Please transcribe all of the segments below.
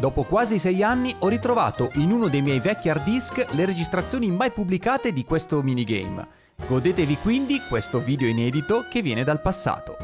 Dopo quasi sei anni ho ritrovato in uno dei miei vecchi hard disk le registrazioni mai pubblicate di questo minigame. Godetevi quindi questo video inedito che viene dal passato.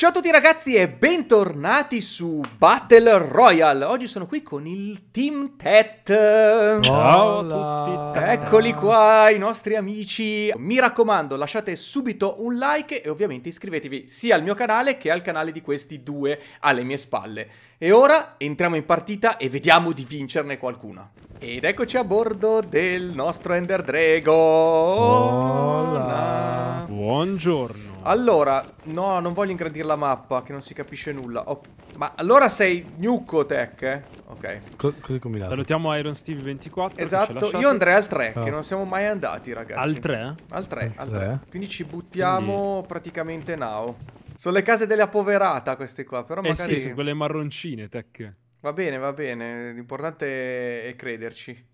Ciao a tutti ragazzi e bentornati su Battle Royale. Oggi sono qui con il Team Tet. Ciao a tutti. Eccoli qua i nostri amici. Mi raccomando, lasciate subito un like e ovviamente iscrivetevi sia al mio canale che al canale di questi due alle mie spalle. E ora entriamo in partita e vediamo di vincerne qualcuna. Ed eccoci a bordo del nostro Ender Dragon. Buongiorno. Allora, no, non voglio ingrandire la mappa, che non si capisce nulla. Oh, ma allora sei gnucco, Tech, eh? Ok. così combinato. Salutiamo Iron Steve 24. Esatto, io andrei al 3, oh. che ah. non siamo mai andati, ragazzi. Al 3? Al 3, al 3. 3. Quindi ci buttiamo Quindi... praticamente now. Sono le case della poverata queste qua, però eh magari... sì, sono quelle marroncine, Tech. Va bene, va bene, l'importante è crederci.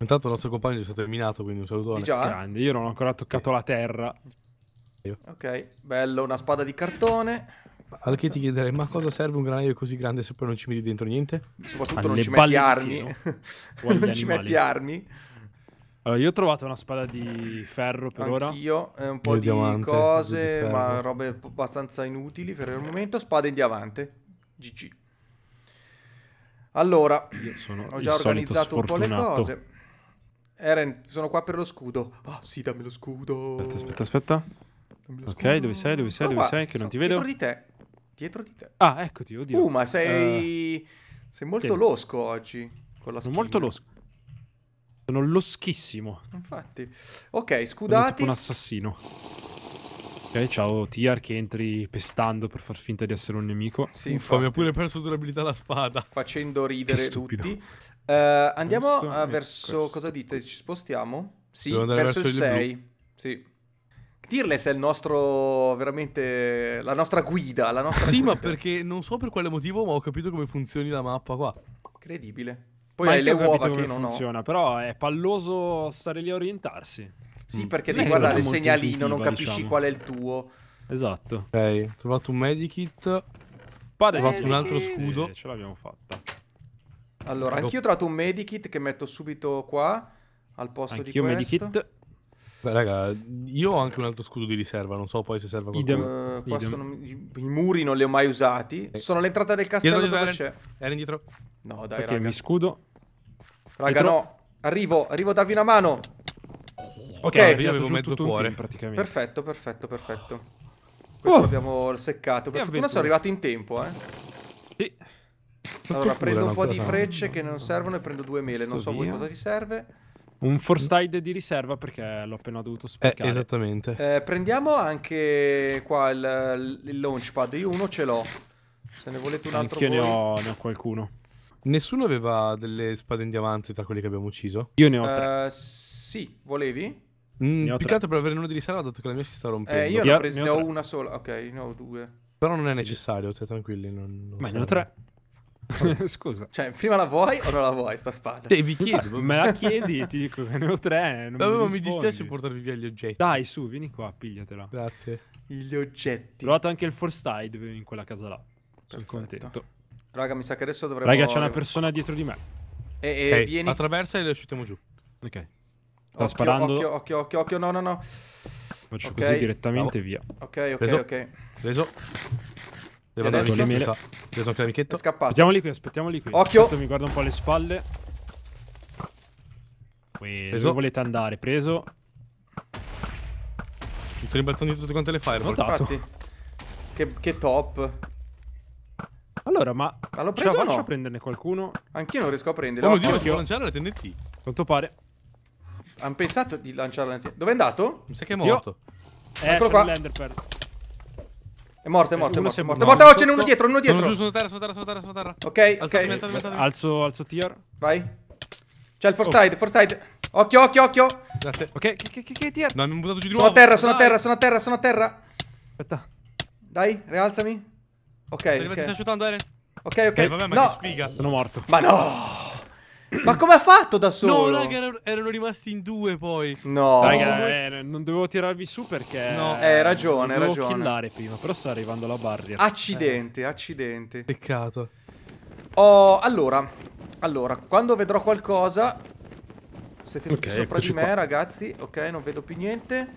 Intanto il nostro compagno è stato eliminato, quindi un salutone. Di già? Grande, io non ho ancora toccato la terra. Ok, bello, una spada di cartone. Al che ti chiederei, ma cosa serve un granaio così grande se poi non ci metti dentro niente? Soprattutto non ci, metti armi. non ci metti armi. Allora, io ho trovato una spada di ferro per Anch'io, ora. Eh, io, un po' di diamante, cose, di ma robe abbastanza inutili per il momento. Spada in diamante. GG. Allora, ho già organizzato un po' le cose. Eren, sono qua per lo scudo. Ah, oh, sì, dammi lo scudo. Aspetta, aspetta, aspetta. Ok, dove sei? Dove sei? Sono dove qua. sei? Che non ti vedo. Dietro di te. Dietro di te. Ah, eccoti, oddio. Uh, ma sei... Uh, sei molto tieni. losco oggi. Con la skin. Molto losco. Sono loschissimo. Infatti. Ok, scudati. Sono tipo un assassino. Ok, ciao Tiar che entri pestando per far finta di essere un nemico. Sì, Uffa, mi ha pure perso durabilità la spada. Facendo ridere tutti. Uh, andiamo verso... Cosa dite? Ci spostiamo? Sì, verso, verso il 6. Sì. Tirless è il nostro, veramente, la nostra guida. La nostra sì, guida. ma perché non so per quale motivo, ma ho capito come funzioni la mappa qua. Incredibile. Poi ma hai le uova che non funziona, ho. però è palloso stare lì a orientarsi. Sì, mm. perché sì, devi guardare il segnalino, non capisci diciamo. qual è il tuo. Esatto. Ok, ho trovato un medikit. Pare ho trovato un altro eh, scudo. Eh, ce l'abbiamo fatta. Allora, ecco. anch'io ho trovato un medikit che metto subito qua, al posto anch'io di questo. Medikit. Beh, raga, io ho anche un altro scudo di riserva, non so poi se serve a qualcosa. Uh, non... I muri non li ho mai usati. Sono all'entrata del castello dietro, dove c'è. Era indietro. No, dai, okay, raga. mi scudo. Raga, dietro. no. Arrivo, arrivo a darvi una mano. Ok, okay io avevo mezzo cuore. praticamente. Perfetto, perfetto, perfetto. Questo oh. l'abbiamo seccato. Per fortuna sono arrivato in tempo, eh. Sì. allora, prendo un po' di frecce che non servono e prendo due mele. Sto non so via. voi cosa vi serve. Un Forstide di riserva perché l'ho appena dovuto eh, spiegare. Eh, esattamente. Eh, prendiamo anche qua il, il, launchpad. Io uno ce l'ho. Se ne volete un altro. Anch'io ne ho, ne ho qualcuno. Nessuno aveva delle spade in diamante tra quelli che abbiamo ucciso? Io ne ho tre. Uh, sì, volevi? Mm, piccato per avere uno di riserva dato che la mia si sta rompendo. Eh, io ne ho, presa, ne ho, ne ho una sola. Ok, ne ho due. Però non è necessario, stai cioè, tranquilli. Non, non Ma ne ho tre. tre. Scusa. Cioè, prima la vuoi o non la vuoi sta spada? Te vi chiedo, me la chiedi e ti dico che ne ho tre. Non Vabbè, mi, mi, dispiace portarvi via gli oggetti. Dai, su, vieni qua, pigliatela. Grazie. Gli oggetti. Ho trovato anche il force in quella casa là. Sono contento. Raga, mi sa che adesso dovremmo... Raga, c'è una persona dietro di me. E, e okay. vieni... Attraversa e le sciutiamo giù. Ok. Sta sparando. Occhio, occhio, occhio, occhio, no, no, no. Faccio okay. così direttamente Bravo. via. Ok, ok, Preso. ok. Preso. Devo andare con le mele. preso anche l'amichetto. È scappato. Aspettiamoli qui, aspettiamoli qui. Occhio. Aspetto, mi guardo un po' alle spalle. Quello. Dove volete andare? Preso. Mi sono imbalzando di tutte quante le fireball. Notato. Che, che top. Allora, ma... Ma l'ho preso cioè, no? a prenderne qualcuno? Anch'io non riesco a prendere. Oh mio Dio, devo lanciare la TNT. Quanto pare. Hanno pensato di lanciare la TNT. Dove è andato? Mi sa che è morto. Ecco eh, qua. È morto, è morto, è morto. È morto, morto. No, c'è uno dietro, uno dietro. Sono su, sono terra, sono terra, sono terra, sono terra. Ok, ok. Alzo, alzo tier. Vai. C'è il force tide, force tide. Occhio, occhio, occhio. Grazie. Ok, che, che, che, tier? No, mi hanno buttato giù di nuovo. Sono a terra, sono a terra, sono a terra, sono a terra. Aspetta. Dai, rialzami. Ok, ok. Ti sta shootando, Eren. Ok, ok. Eh, vabbè, ma no. che sfiga. Sono morto. Ma no! Ma come ha fatto da solo? No, raga, erano, rimasti in due poi. No. Raga, eh, non dovevo tirarvi su perché... No, eh, hai eh, ragione, hai ragione. Devo killare prima, però sta arrivando la barriera. Accidente, eh. accidente. Peccato. Oh, allora, allora, quando vedrò qualcosa... Siete tutti okay, sopra di me, qua. ragazzi. Ok, non vedo più niente.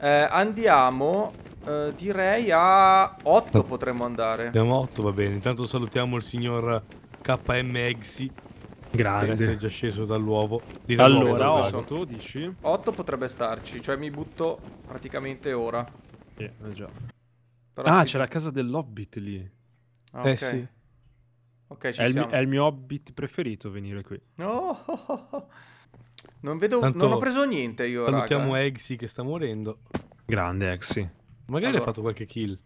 Eh, andiamo Uh, direi a 8 potremmo andare. Andiamo a 8, va bene. Intanto salutiamo il signor KM Exi Grande. essere già sceso dall'uovo. Allora, 8. dici? 8 potrebbe starci, cioè mi butto praticamente ora. Sì, eh, già. Però ah, sì. c'è la casa dell'Hobbit lì. Ah, eh, okay. Eh sì. Ok, ci è siamo. Il, è il mio Hobbit preferito venire qui. No! Oh, Non vedo... Tanto non ho preso niente io, Salutiamo raga. Eh. Eggsy che sta morendo. Grande Eggsy. Magari allora. ha fatto qualche kill.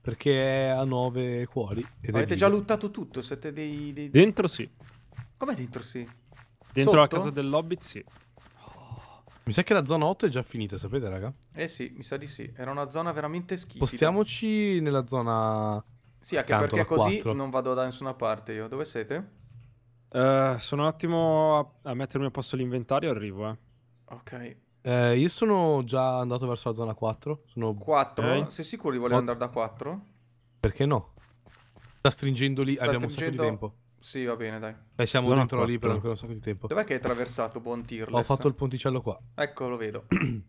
Perché è a 9 cuori. Avete già lootato tutto? Siete dei... dei... Dentro sì. Com'è dentro sì? Dentro Sotto? la casa dell'Hobbit sì. Oh. Mi sa che la zona 8 è già finita, sapete raga? Eh sì, mi sa di sì. Era una zona veramente schifosa. Postiamoci nella zona... Sì, anche accanto, perché così 4. non vado da nessuna parte io. Dove siete? Uh, sono un attimo a, a mettermi a posto l'inventario e arrivo, eh. Ok. Eh, io sono già andato verso la zona 4. Sono... 4? Eh? Sei sicuro di voler Ma... andare da 4? Perché no? Sta stringendo lì, Sta abbiamo stringendo... un sacco di tempo. Sì, va bene, dai. Beh, siamo Zona dentro 4. la libera ancora un sacco di tempo. Dov'è che hai traversato, buon Tirless? Ho fatto il ponticello qua. Ecco, lo vedo.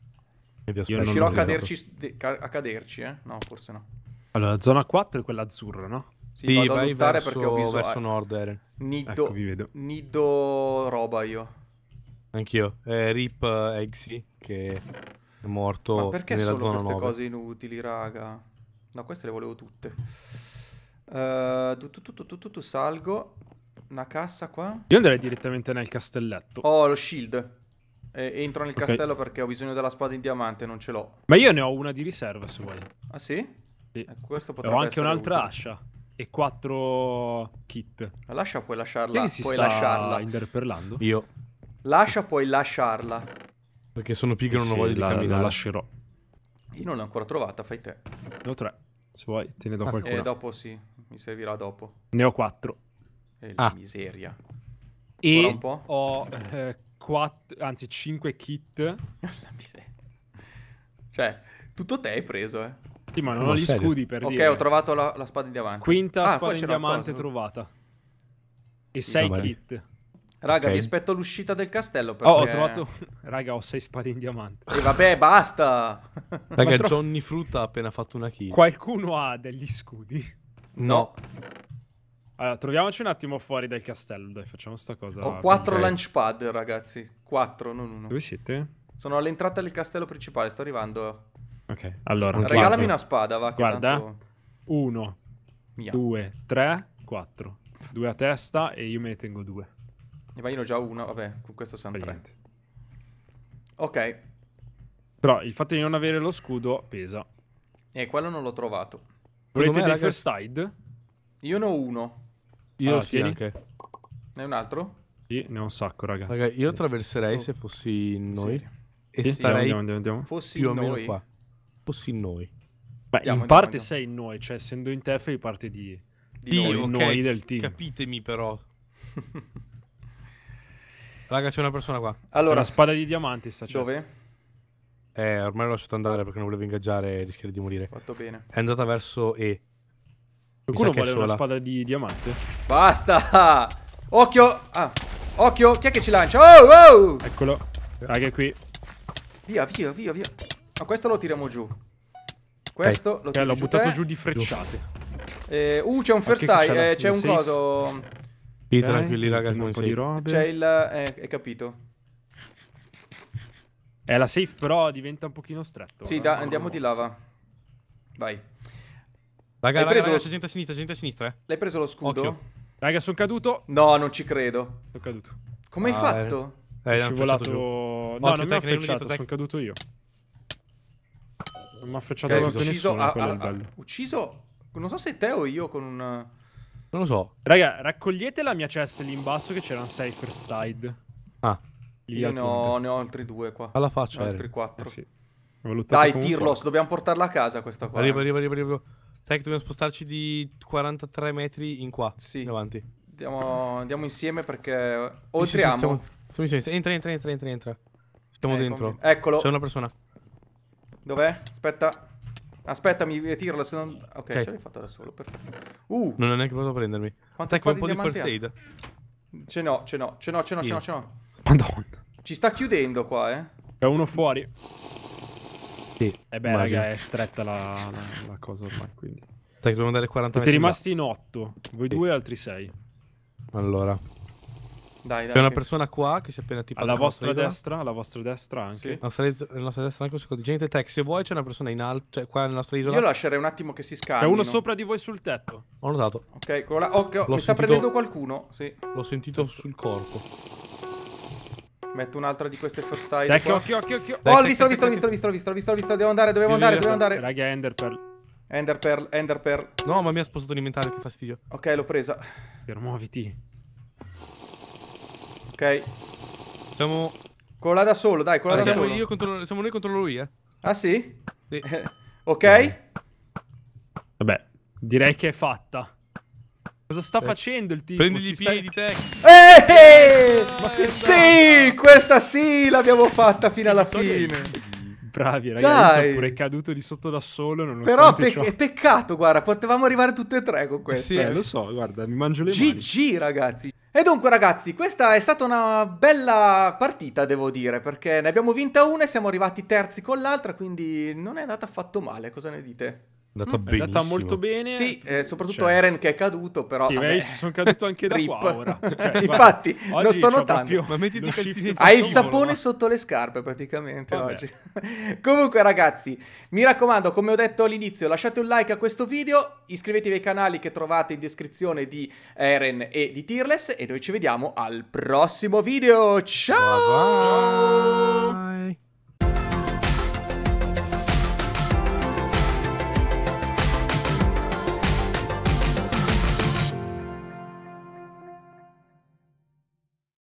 Riuscirò a caderci, a caderci, eh? No, forse no. Allora, zona 4 è quella azzurra, no? Sì, sì vado vai a lottare verso, perché ho visto... verso eh, nord, Eren. Nido, ecco, vi vedo. nido roba io. Anch'io. Eh, Rip uh, eh, Eggsy, che è morto Ma perché sono queste 9. cose inutili, raga? No, queste le volevo tutte. Uh, tu, tu, tu, tu, tu, salgo. Una cassa qua. Io andrei direttamente nel castelletto. Ho oh, lo shield. E entro nel okay. castello perché ho bisogno della spada in diamante, non ce l'ho. Ma io ne ho una di riserva se vuoi. Ah sì? Sì. Eh, questo potrebbe ho anche un'altra utile. ascia e quattro kit. L'ascia puoi lasciarla. Che si puoi sta lasciarla. interperlando? Io. L'ascia puoi lasciarla. Perché sono pigro e non sì, voglio la, camminare. La lascerò. Io non l'ho ancora trovata, fai te. Ne ho tre. Se vuoi, te ne do ah, qualcuno. Eh, dopo sì, mi servirà dopo. Ne ho quattro. la ah. miseria. E ho eh, quattro, anzi cinque kit. La miseria. Cioè, tutto te hai preso, eh. Sì, ma non, non ho gli serio. scudi per Ok, dire. ho trovato la, la, spada in diamante. Quinta ah, spada in diamante trovata. E sì, sei kit. Raga, okay. vi aspetto l'uscita del castello. Perché... Oh, ho trovato. Raga, ho sei spade in diamante. E vabbè, basta. Raga, tro... Johnny Frutta ha appena fatto una kill. Qualcuno ha degli scudi? No. Allora, troviamoci un attimo fuori dal castello. Dai, facciamo sta cosa. Ho quattro okay. pad, ragazzi. Quattro, non uno. Dove siete? Sono all'entrata del castello principale. Sto arrivando. Ok, allora. Un Regalami una spada, va. Guarda. Tanto... Uno, Mia. due, tre, quattro. Due a testa e io me ne tengo due. Ma io ne ho già uno, vabbè, con questo siamo tre. Ok. Però il fatto di non avere lo scudo pesa. E eh, quello non l'ho trovato. Volete dei ragazzi... first aid? Io ne ho uno. Io ah, sì, tieni. anche. Ne un altro? Sì, ne ho un sacco, raga. Raga, io sì. attraverserei oh. se fossi noi. Sì. E sì, starei andiamo, andiamo, andiamo. Fossi più noi. o meno qua. Fossi noi. Beh, andiamo, in parte sei in noi, cioè essendo in te fai parte di... Di, di noi, okay. noi del team. Capitemi però. Raga, c'è una persona qua. Allora, una spada di diamanti sta Dove? Eh, ormai l'ho lasciato andare perché non volevo ingaggiare e rischiare di morire. Fatto bene. È andata verso E. Qualcuno vuole una spada di diamante? Basta! Occhio! Ah, occhio! Chi è che ci lancia? Oh, oh! Eccolo. Raga, è qui. Via, via, via, via. Ma questo lo tiriamo giù. Questo okay. lo tiriamo okay, giù. l'ho buttato te. Eh? giù di frecciate. Eh, uh, c'è un first eye. C'è eh, un coso. Stai tranquilli, ragazzi. Un po' di robe. C'è il. Eh, hai capito. È la safe, però diventa un pochino stretto. Sì, eh, da, andiamo di lava. Vai. Raga, Hai raga, preso raga, lo... c'è gente a sinistra, gente a sinistra, eh. L'hai preso lo scudo? Occhio. Raga, sono caduto. No, non ci credo. Sono caduto. Come ah, hai fatto? Eh, eh scivolato... Giù. No, Occhio, non mi ha frecciato, sono caduto io. Non mi ha frecciato okay, nessuno, a, a, a, ucciso, non so se te o io con un... Non lo so. Raga, raccogliete la mia chest lì in basso che c'era un safer stide. Ah. Lì Io ne ho, ne ho, altri due qua. Alla faccia. Ne ho altri quattro. Eh sì. Dai, Tirlos, dobbiamo portarla a casa questa qua. Arriva, eh. arriva, arriva, arriva. Sai che dobbiamo spostarci di 43 metri in qua. Sì. Davanti. Andiamo, andiamo insieme perché... Oltre Sì, sì, sì, stiamo entra, entra, entra, entra, entra. Stiamo eh, dentro. Eccolo. C'è una persona. Dov'è? Aspetta. Aspettami, mi se non... Ok, okay. ce l'hai fatta da solo, perfetto. Uh! Non è neanche potuto prendermi. Quante ecco un po' di first aid. Ce n'ho, ce n'ho, ce n'ho, ce n'ho, ce n'ho, Madonna. Ci sta chiudendo qua, eh. È uno fuori. Sì. E eh beh, raga, è stretta la, la, la cosa ormai, quindi. Dai, dobbiamo andare 40 Siete rimasti in 8. Voi sì. due, altri 6. Allora. Dai, dai, C'è una persona qua che si è appena tipo alla vostra nostra destra, alla vostra destra anche. Sì. nostra, la nostra destra anche un secondo. Gente tech, se vuoi c'è una persona in alto, cioè qua nella nostra isola. Io lascerei un attimo che si scarica. C'è uno sopra di voi sul tetto. Ho notato. Ok, con la... okay, mi sentito... sta prendendo qualcuno. Sì. L'ho sentito sul corpo. Metto un'altra di queste first aid. Ecco, occhio, occhio, occhio. Oh, l'ho visto, l'ho visto, l'ho visto, l'ho visto, visto, visto, visto, devo andare, devo andare, devo andare. Raga, Ender Pearl. Ender Pearl, Ender Pearl. No, ma mi ha spostato l'inventario, che fastidio. Ok, l'ho presa. Per muoviti. Ok. Siamo... Con la da solo, dai, con ah, da siamo solo. Io contro... Siamo noi contro lui, eh. Ah, sì? Sì. ok. Vabbè, direi che è fatta. Cosa sta eh. facendo il tipo? Prendi i piedi, sta... te. Eeeh! Ma eh, che sì, questa sì l'abbiamo fatta fino alla fine. Bravi ragazzi, Dai. sono pure caduto di sotto da solo. Però pe ciò. è peccato, guarda, potevamo arrivare tutte e tre con questo. Sì, eh, lo so, guarda, mi mangio le GG, mani. GG ragazzi. E dunque ragazzi, questa è stata una bella partita devo dire, perché ne abbiamo vinta una e siamo arrivati terzi con l'altra, quindi non è andata affatto male, cosa ne dite? Andata mm, è andata molto bene. Sì, eh, soprattutto cioè, Eren che è caduto, però... Sì, vabbè. Eh, sono caduto anche da Rip. qua ora. Cioè, Infatti, guarda, lo sto notando. Proprio... Hai il sapone ma... sotto le scarpe praticamente vabbè. oggi. Comunque ragazzi, mi raccomando, come ho detto all'inizio, lasciate un like a questo video, iscrivetevi ai canali che trovate in descrizione di Eren e di Tearless e noi ci vediamo al prossimo video. Ciao! Bye bye.